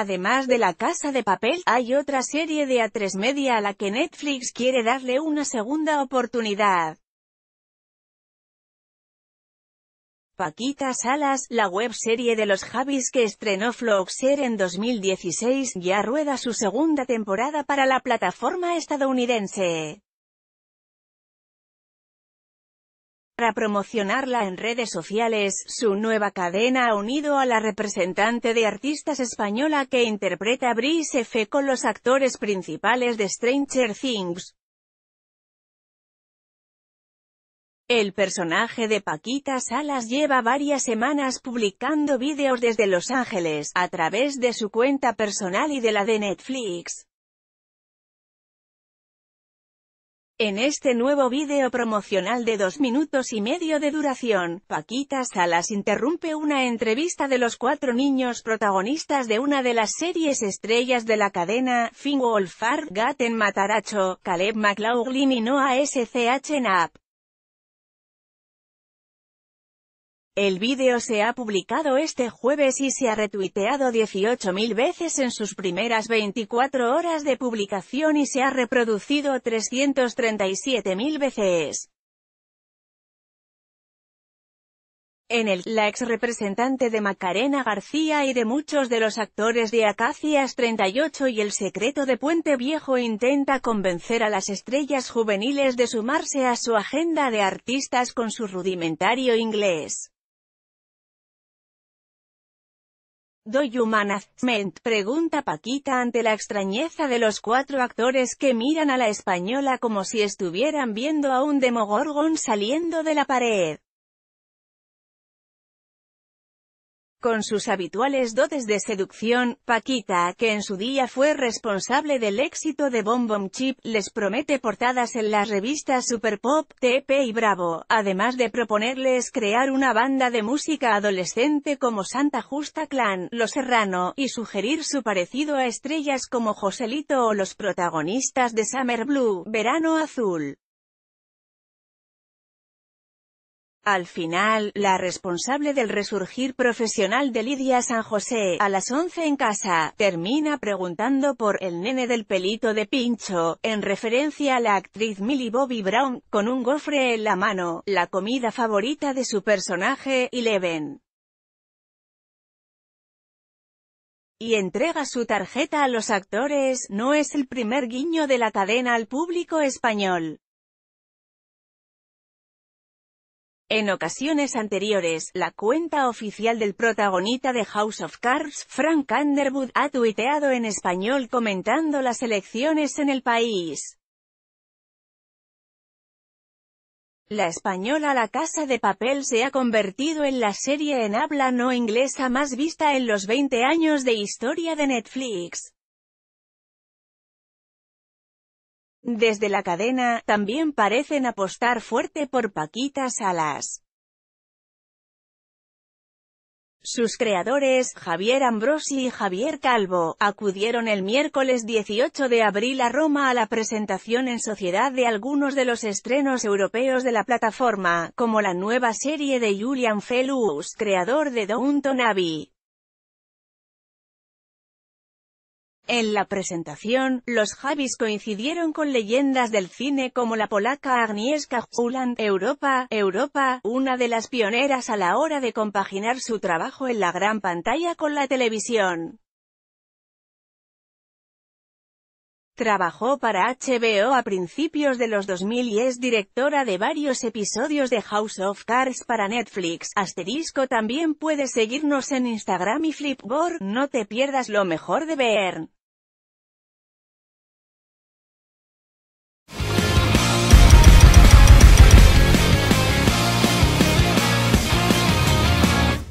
Además de La Casa de Papel, hay otra serie de A3 Media a la que Netflix quiere darle una segunda oportunidad. Paquita Salas, la webserie de los Javis que estrenó Floxer en 2016, ya rueda su segunda temporada para la plataforma estadounidense. Para promocionarla en redes sociales, su nueva cadena ha unido a la representante de artistas española que interpreta Brice F. con los actores principales de Stranger Things. El personaje de Paquita Salas lleva varias semanas publicando vídeos desde Los Ángeles, a través de su cuenta personal y de la de Netflix. En este nuevo vídeo promocional de dos minutos y medio de duración, Paquita Salas interrumpe una entrevista de los cuatro niños protagonistas de una de las series estrellas de la cadena, Wolfhard, Gaten Mataracho, Caleb McLaughlin y Noah S.C.H. Nap. El vídeo se ha publicado este jueves y se ha retuiteado 18.000 veces en sus primeras 24 horas de publicación y se ha reproducido 337.000 veces. En el, la ex representante de Macarena García y de muchos de los actores de Acacias 38 y El secreto de Puente Viejo intenta convencer a las estrellas juveniles de sumarse a su agenda de artistas con su rudimentario inglés. Do you Pregunta Paquita ante la extrañeza de los cuatro actores que miran a la española como si estuvieran viendo a un demogorgon saliendo de la pared. Con sus habituales dotes de seducción, Paquita, que en su día fue responsable del éxito de Bom Bom Chip, les promete portadas en las revistas Super Pop, TP y Bravo, además de proponerles crear una banda de música adolescente como Santa Justa Clan, Los Serrano, y sugerir su parecido a estrellas como Joselito o los protagonistas de Summer Blue, Verano Azul. Al final, la responsable del resurgir profesional de Lidia San José, a las 11 en casa, termina preguntando por «el nene del pelito de pincho», en referencia a la actriz Millie Bobby Brown, con un gofre en la mano, la comida favorita de su personaje, y Eleven. y entrega su tarjeta a los actores, no es el primer guiño de la cadena al público español. En ocasiones anteriores, la cuenta oficial del protagonista de House of Cards, Frank Underwood, ha tuiteado en español comentando las elecciones en el país. La española La Casa de Papel se ha convertido en la serie en habla no inglesa más vista en los 20 años de historia de Netflix. Desde la cadena, también parecen apostar fuerte por Paquita Salas. Sus creadores, Javier Ambrosi y Javier Calvo, acudieron el miércoles 18 de abril a Roma a la presentación en sociedad de algunos de los estrenos europeos de la plataforma, como la nueva serie de Julian Fellows, creador de Downton Abbey. En la presentación, los Javis coincidieron con leyendas del cine como la polaca Agnieszka Huland, Europa, Europa, una de las pioneras a la hora de compaginar su trabajo en la gran pantalla con la televisión. Trabajó para HBO a principios de los 2000 y es directora de varios episodios de House of Cards para Netflix. Asterisco también puedes seguirnos en Instagram y Flipboard, no te pierdas lo mejor de Bern.